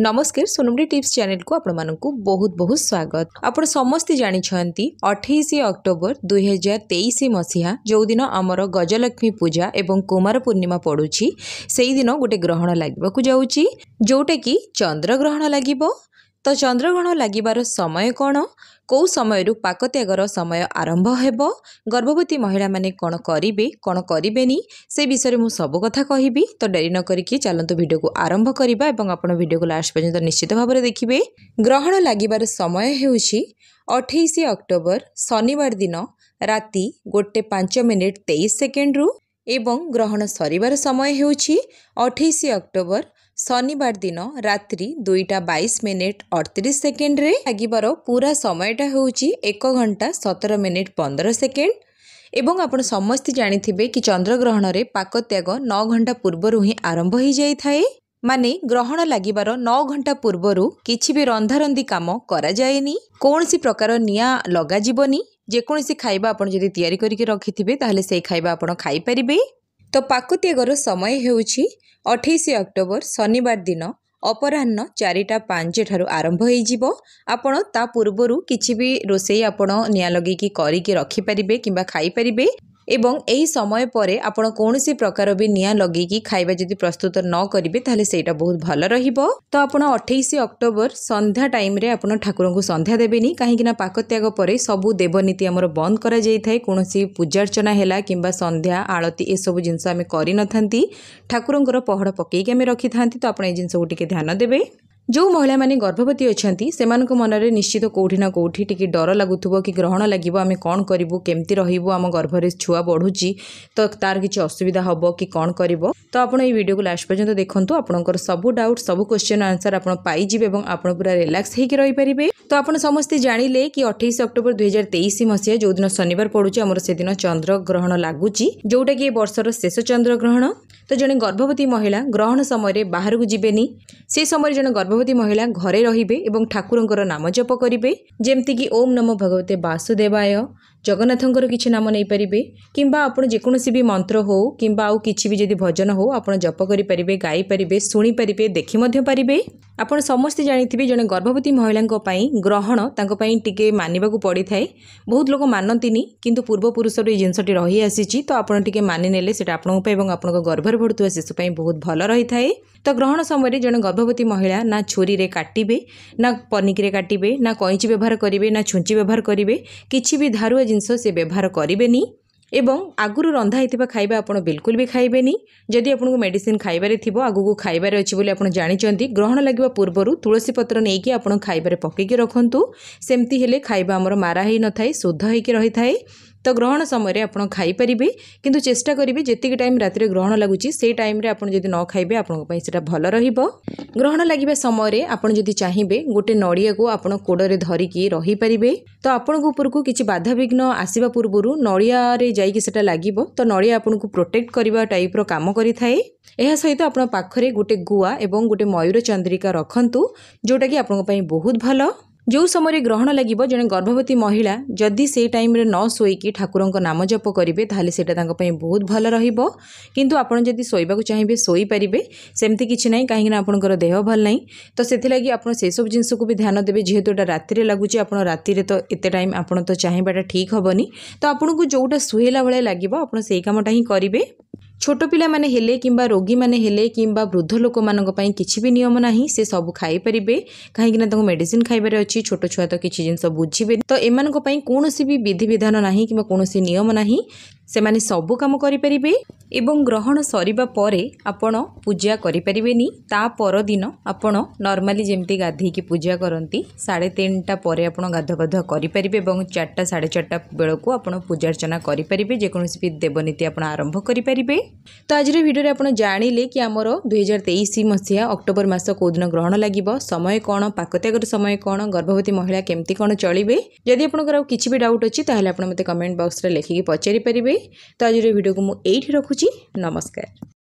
नमस्कार सोनमी tips channel को आपण मानक बहुत बहुत स्वागत आपण समस्ते जानते अठाईस अक्टोबर दुई हजार तेईस मसीहा जो दिन आमर गजलक्ष्मी पूजा एवं कुमार पूर्णिमा पड़ू से ही गोटे ग्रहण लगवाक जाऊँगी कि चंद्र ग्रहण लगे ତ ଚନ୍ଦ୍ରଗ୍ରହଣ ଲାଗିବାର ସମୟ କ'ଣ କେଉଁ ସମୟରୁ ପାକତ୍ୟାଗର ସମୟ ଆରମ୍ଭ ହେବ ଗର୍ଭବତୀ ମହିଳାମାନେ କ'ଣ କରିବେ କ'ଣ କରିବେନି ସେ ବିଷୟରେ ମୁଁ ସବୁ କଥା କହିବି ତ ଡେରି ନ କରିକି ଚାଲନ୍ତୁ ଭିଡ଼ିଓକୁ ଆରମ୍ଭ କରିବା ଏବଂ ଆପଣ ଭିଡ଼ିଓକୁ ଲାଷ୍ଟ ପର୍ଯ୍ୟନ୍ତ ନିଶ୍ଚିତ ଭାବରେ ଦେଖିବେ ଗ୍ରହଣ ଲାଗିବାର ସମୟ ହେଉଛି ଅଠେଇଶ ଅକ୍ଟୋବର ଶନିବାର ଦିନ ରାତି ଗୋଟେ ପାଞ୍ଚ ମିନିଟ୍ ତେଇଶ ସେକେଣ୍ଡରୁ ଏବଂ ଗ୍ରହଣ ସରିବାର ସମୟ ହେଉଛି ଅଠେଇଶ ଅକ୍ଟୋବର ଶନିବାର ଦିନ ରାତ୍ରି ଦୁଇଟା ବାଇଶ ମିନିଟ୍ ଅଠତିରିଶ ସେକେଣ୍ଡରେ ଲାଗିବାର ପୁରା ସମୟଟା ହେଉଛି ଏକ ଘଣ୍ଟା ସତର ମିନିଟ୍ ପନ୍ଦର ସେକେଣ୍ଡ ଏବଂ ଆପଣ ସମସ୍ତେ ଜାଣିଥିବେ କି ଚନ୍ଦ୍ରଗ୍ରହଣରେ ପାକତ୍ୟାଗ ନଅ ଘଣ୍ଟା ପୂର୍ବରୁ ହିଁ ଆରମ୍ଭ ହୋଇଯାଇଥାଏ ମାନେ ଗ୍ରହଣ ଲାଗିବାର ନଅ ଘଣ୍ଟା ପୂର୍ବରୁ କିଛି ବି ରନ୍ଧାରନ୍ଧି କାମ କରାଯାଏନି କୌଣସି ପ୍ରକାର ନିଆଁ ଲଗାଯିବନି ଯେକୌଣସି ଖାଇବା ଆପଣ ଯଦି ତିଆରି କରିକି ରଖିଥିବେ ତାହେଲେ ସେହି ଖାଇବା ଆପଣ ଖାଇପାରିବେ ତ ପାକୁତିଆଗର ସମୟ ହେଉଛି ଅଠେଇଶ ଅକ୍ଟୋବର ଶନିବାର ଦିନ ଅପରାହ୍ନ ଚାରିଟା ପାଞ୍ଚ ଠାରୁ ଆରମ୍ଭ ହୋଇଯିବ ଆପଣ ତା ପୂର୍ବରୁ କିଛି ବି ରୋଷେଇ ଆପଣ ନିଆଁ ଲଗାଇକି କରିକି ରଖିପାରିବେ କିମ୍ବା ଖାଇପାରିବେ ଏବଂ ଏହି ସମୟ ପରେ ଆପଣ କୌଣସି ପ୍ରକାର ବି ନିଆଁ ଲଗେଇକି ଖାଇବା ଯଦି ପ୍ରସ୍ତୁତ ନ କରିବେ ତାହେଲେ ସେଇଟା ବହୁତ ଭଲ ରହିବ ତ ଆପଣ ଅଠେଇଶ ଅକ୍ଟୋବର ସନ୍ଧ୍ୟା ଟାଇମ୍ରେ ଆପଣ ଠାକୁରଙ୍କୁ ସନ୍ଧ୍ୟା ଦେବେନି କାହିଁକି ନା ପାକତ୍ୟାଗ ପରେ ସବୁ ଦେବନୀତି ଆମର ବନ୍ଦ କରାଯାଇଥାଏ କୌଣସି ପୂଜାର୍ଚ୍ଚନା ହେଲା କିମ୍ବା ସନ୍ଧ୍ୟା ଆଳତୀ ଏସବୁ ଜିନିଷ ଆମେ କରିନଥାନ୍ତି ଠାକୁରଙ୍କର ପହଡ଼ ପକେଇକି ଆମେ ରଖିଥାନ୍ତି ତ ଆପଣ ଏ ଜିନିଷକୁ ଟିକେ ଧ୍ୟାନ ଦେବେ ଯେଉଁ ମହିଳାମାନେ ଗର୍ଭବତୀ ଅଛନ୍ତି ସେମାନଙ୍କ ମନରେ ନିଶ୍ଚିତ କେଉଁଠି ନା କେଉଁଠି ଟିକେ ଡର ଲାଗୁଥିବ କି ଗ୍ରହଣ ଲାଗିବ ଆମେ କ'ଣ କରିବୁ କେମିତି ରହିବୁ ଆମ ଗର୍ଭରେ ଛୁଆ ବଢ଼ୁଛି ତ ତାର କିଛି ଅସୁବିଧା ହେବ କି କ'ଣ କରିବ ତ ଆପଣ ଏଇ ଭିଡ଼ିଓକୁ ଲାଷ୍ଟ ପର୍ଯ୍ୟନ୍ତ ଦେଖନ୍ତୁ ଆପଣଙ୍କର ସବୁ ଡାଉଟ୍ ସବୁ କ୍ୱେଶ୍ଚନ୍ ଆନ୍ସର୍ ଆପଣ ପାଇଯିବେ ଏବଂ ଆପଣ ପୁରା ରିଲାକ୍ସ ହେଇକି ରହିପାରିବେ ତ ଆପଣ ସମସ୍ତେ ଜାଣିଲେ କି ଅଠେଇଶ ଅକ୍ଟୋବର ଦୁଇହଜାର ତେଇଶ ମସିହା ଯେଉଁଦିନ ଶନିବାର ପଡ଼ୁଛି ଆମର ସେଦିନ ଚନ୍ଦ୍ରଗ୍ରହଣ ଲାଗୁଛି ଯେଉଁଟାକି ଏ ବର୍ଷର ଶେଷ ଚନ୍ଦ୍ରଗ୍ରହଣ ତ ଜଣେ ଗର୍ଭବତୀ ମହିଳା ଗ୍ରହଣ ସମୟରେ ବାହାରକୁ ଯିବେନି ସେ ସମୟରେ ଜଣେ ଗର୍ଭ ଗର୍ଭବତୀ ମହିଳା ଘରେ ରହିବେ ଏବଂ ଠାକୁରଙ୍କର ନାମ ଜପ କରିବେ ଯେମିତିକି ଓମ୍ ନମ ଭଗବତେ ବାସୁଦେବାୟ ଜଗନ୍ନାଥଙ୍କର କିଛି ନାମ ନେଇପାରିବେ କିମ୍ବା ଆପଣ ଯେକୌଣସି ବି ମନ୍ତ୍ର ହେଉ କିମ୍ବା ଆଉ କିଛି ବି ଯଦି ଭଜନ ହେଉ ଆପଣ ଜପ କରିପାରିବେ ଗାଇପାରିବେ ଶୁଣିପାରିବେ ଦେଖି ମଧ୍ୟ ପାରିବେ ଆପଣ ସମସ୍ତେ ଜାଣିଥିବେ ଜଣେ ଗର୍ଭବତୀ ମହିଳାଙ୍କ ପାଇଁ ଗ୍ରହଣ ତାଙ୍କ ପାଇଁ ଟିକେ ମାନିବାକୁ ପଡ଼ିଥାଏ ବହୁତ ଲୋକ ମାନନ୍ତିନି କିନ୍ତୁ ପୂର୍ବପୁରୁଷରୁ ଏଇ ଜିନିଷଟି ରହିଆସିଛି ତ ଆପଣ ଟିକେ ମାନିନେଲେ ସେଇଟା ଆପଣଙ୍କ ପାଇଁ ଏବଂ ଆପଣଙ୍କ ଗର୍ଭରେ ପଡ଼ୁଥିବା ଶିଶୁ ପାଇଁ ବହୁତ ଭଲ ରହିଥାଏ ତ ଗ୍ରହଣ ସମୟରେ ଜଣେ ଗର୍ଭବତୀ ମହିଳା ନା ଛୁରୀରେ କାଟିବେ ନା ପନିକିରେ କାଟିବେ ନା କଇଁଚି ବ୍ୟବହାର କରିବେ ନା ଛୁଞ୍ଚି ବ୍ୟବହାର କରିବେ କିଛି ବି ଧାରୁଆ ଜିନିଷ ସେ ବ୍ୟବହାର କରିବେନି ଏବଂ ଆଗରୁ ରନ୍ଧା ହୋଇଥିବା ଖାଇବା ଆପଣ ବିଲକୁଲ ବି ଖାଇବେନି ଯଦି ଆପଣଙ୍କୁ ମେଡ଼ିସିନ ଖାଇବାରେ ଥିବ ଆଗକୁ ଖାଇବାରେ ଅଛି ବୋଲି ଆପଣ ଜାଣିଛନ୍ତି ଗ୍ରହଣ ଲାଗିବା ପୂର୍ବରୁ ତୁଳସୀ ପତ୍ର ନେଇକି ଆପଣ ଖାଇବାରେ ପକାଇକି ରଖନ୍ତୁ ସେମିତି ହେଲେ ଖାଇବା ଆମର ମାରା ହୋଇନଥାଏ ଶୁଦ୍ଧ ହୋଇକି ରହିଥାଏ ଗ୍ରହଣ ସମୟରେ ଆପଣ ଖାଇପାରିବେ କିନ୍ତୁ ଚେଷ୍ଟା କରିବେ ଯେତିକି ଟାଇମ୍ ରାତିରେ ଗ୍ରହଣ ଲାଗୁଛି ସେଇ ଟାଇମ୍ରେ ଆପଣ ଯଦି ନ ଖାଇବେ ଆପଣଙ୍କ ପାଇଁ ସେଇଟା ଭଲ ରହିବ ଗ୍ରହଣ ଲାଗିବା ସମୟରେ ଆପଣ ଯଦି ଚାହିଁବେ ଗୋଟେ ନଡ଼ିଆକୁ ଆପଣ କୋଡ଼ରେ ଧରିକି ରହିପାରିବେ ତ ଆପଣଙ୍କ ଉପରକୁ କିଛି ବାଧାବିଘ୍ନ ଆସିବା ପୂର୍ବରୁ ନଡ଼ିଆରେ ଯାଇକି ସେଇଟା ଲାଗିବ ତ ନଡ଼ିଆ ଆପଣଙ୍କୁ ପ୍ରୋଟେକ୍ଟ କରିବା ଟାଇପ୍ର କାମ କରିଥାଏ ଏହା ସହିତ ଆପଣ ପାଖରେ ଗୋଟେ ଗୁଆ ଏବଂ ଗୋଟେ ମୟୂର ଚନ୍ଦ୍ରିକା ରଖନ୍ତୁ ଯେଉଁଟାକି ଆପଣଙ୍କ ପାଇଁ ବହୁତ ଭଲ ଯେଉଁ ସମୟରେ ଗ୍ରହଣ ଲାଗିବ ଜଣେ ଗର୍ଭବତୀ ମହିଳା ଯଦି ସେଇ ଟାଇମ୍ରେ ନ ଶୋଇକି ଠାକୁରଙ୍କ ନାମ ଜପ କରିବେ ତାହେଲେ ସେଇଟା ତାଙ୍କ ପାଇଁ ବହୁତ ଭଲ ରହିବ କିନ୍ତୁ ଆପଣ ଯଦି ଶୋଇବାକୁ ଚାହିଁବେ ଶୋଇପାରିବେ ସେମିତି କିଛି ନାହିଁ କାହିଁକିନା ଆପଣଙ୍କର ଦେହ ଭଲ ନାହିଁ ତ ସେଥିଲାଗି ଆପଣ ସେସବୁ ଜିନିଷକୁ ବି ଧ୍ୟାନ ଦେବେ ଯେହେତୁ ଏଇଟା ରାତିରେ ଲାଗୁଛି ଆପଣ ରାତିରେ ତ ଏତେ ଟାଇମ୍ ଆପଣ ତ ଚାହିଁବାଟା ଠିକ୍ ହେବନି ତ ଆପଣଙ୍କୁ ଯେଉଁଟା ଶୁହେଇଲା ଭଳିଆ ଲାଗିବ ଆପଣ ସେଇ କାମଟା ହିଁ କରିବେ छोट पिला किंबा रोगी मैंने हेले वृद्ध लोक मानी किसी भी नियम ना से सब खाई कहीं ना मेडिसिन खाइबार अच्छी छोट छुआ तो किसी जिन बुझे तो एम कौन भी विधि विधान ना कि नियम ना ସେମାନେ ସବୁ କାମ କରିପାରିବେ ଏବଂ ଗ୍ରହଣ ସରିବା ପରେ ଆପଣ ପୂଜା କରିପାରିବେନି ତା ପରଦିନ ଆପଣ ନର୍ମାଲି ଯେମିତି ଗାଧୋଇକି ପୂଜା କରନ୍ତି ସାଢ଼େ ତିନିଟା ପରେ ଆପଣ ଗାଧଗାଧୁଆ କରିପାରିବେ ଏବଂ ଚାରିଟା ସାଢ଼େ ଚାରିଟା ବେଳକୁ ଆପଣ ପୂଜାର୍ଚ୍ଚନା କରିପାରିବେ ଯେକୌଣସି ବି ଦେବନୀତି ଆପଣ ଆରମ୍ଭ କରିପାରିବେ ତ ଆଜିର ଭିଡ଼ିଓରେ ଆପଣ ଜାଣିଲେ କି ଆମର ଦୁଇହଜାର ତେଇଶ ମସିହା ଅକ୍ଟୋବର ମାସ କେଉଁଦିନ ଗ୍ରହଣ ଲାଗିବ ସମୟ କ'ଣ ପାକତ୍ୟାଗର ସମୟ କ'ଣ ଗର୍ଭବତୀ ମହିଳା କେମିତି କ'ଣ ଚଳିବେ ଯଦି ଆପଣଙ୍କର ଆଉ କିଛି ବି ଡାଉଟ୍ ଅଛି ତାହେଲେ ଆପଣ ମୋତେ କମେଣ୍ଟ ବକ୍ସରେ ଲେଖିକି ପଚାରି ପାରିବେ পারে ତ ଆଜିର ଭିଡ଼ିଓକୁ ମୁଁ ଏଇଠି ରଖୁଛି ନମସ୍କାର